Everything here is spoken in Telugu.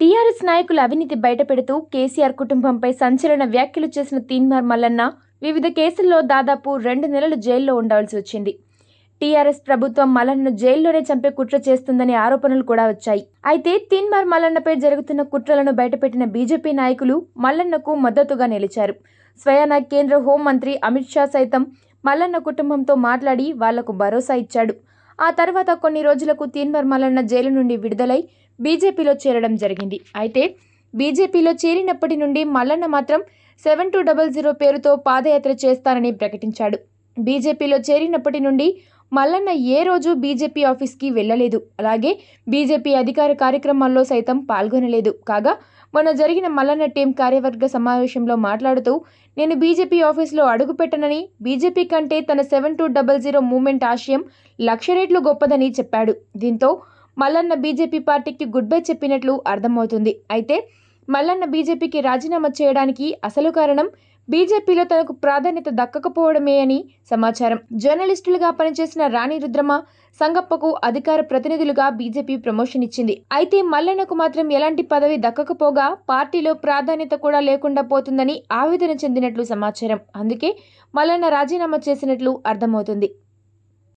టీఆర్ఎస్ నాయకుల అవినీతి బయటపెడుతూ కేసీఆర్ కుటుంబంపై సంచలన వ్యాఖ్యలు చేసిన తీన్మార్ మల్లన్న వివిధ కేసుల్లో దాదాపు రెండు నెలలు జైల్లో ఉండాల్సి వచ్చింది టీఆర్ఎస్ ప్రభుత్వం మల్లన్నను జైల్లోనే చంపే కుట్ర చేస్తుందనే ఆరోపణలు కూడా వచ్చాయి అయితే తీన్మార్ మల్లన్నపై జరుగుతున్న కుట్రలను బయటపెట్టిన బీజేపీ నాయకులు మల్లన్నకు మద్దతుగా నిలిచారు స్వయాన కేంద్ర హోంమంత్రి అమిత్ షా సైతం మల్లన్న కుటుంబంతో మాట్లాడి వాళ్లకు భరోసా ఇచ్చాడు ఆ తర్వాత కొన్ని రోజులకు తీన్మార్ మల్లన్న జైలు నుండి విడుదలై బీజేపీలో చేరడం జరిగింది అయితే బీజేపీలో చేరినప్పటి నుండి మల్లన్న మాత్రం సెవెన్ టూ డబల్ జీరో పేరుతో పాదయాత్ర చేస్తానని ప్రకటించాడు బీజేపీలో చేరినప్పటి నుండి మల్లన్న ఏ రోజు బీజేపీ ఆఫీస్కి వెళ్ళలేదు అలాగే బీజేపీ అధికార కార్యక్రమాల్లో సైతం పాల్గొనలేదు కాగా మొన్న జరిగిన మల్లన్న టీం కార్యవర్గ సమావేశంలో మాట్లాడుతూ నేను బీజేపీ ఆఫీస్లో అడుగుపెట్టనని బీజేపీ కంటే తన seven two double zero movement ఆశయం లక్ష రేట్లు గొప్పదని చెప్పాడు దీంతో మల్లన్న బీజేపీ పార్టీకి గుడ్ బై చెప్పినట్లు అర్థమవుతుంది అయితే మల్లన్న బీజేపీకి రాజీనామా చేయడానికి అసలు కారణం బీజేపీలో తనకు ప్రాధాన్యత దక్కకపోవడమే అని సమాచారం జర్నలిస్టులుగా పనిచేసిన రాణి రుద్రమ సంగప్పకు అధికార ప్రతినిధులుగా బీజేపీ ప్రమోషన్ ఇచ్చింది అయితే మల్లన్నకు మాత్రం ఎలాంటి పదవి దక్కకపోగా పార్టీలో ప్రాధాన్యత కూడా లేకుండా పోతుందని ఆవేదన చెందినట్లు సమాచారం అందుకే మల్లన్న రాజీనామా చేసినట్లు అర్థమవుతుంది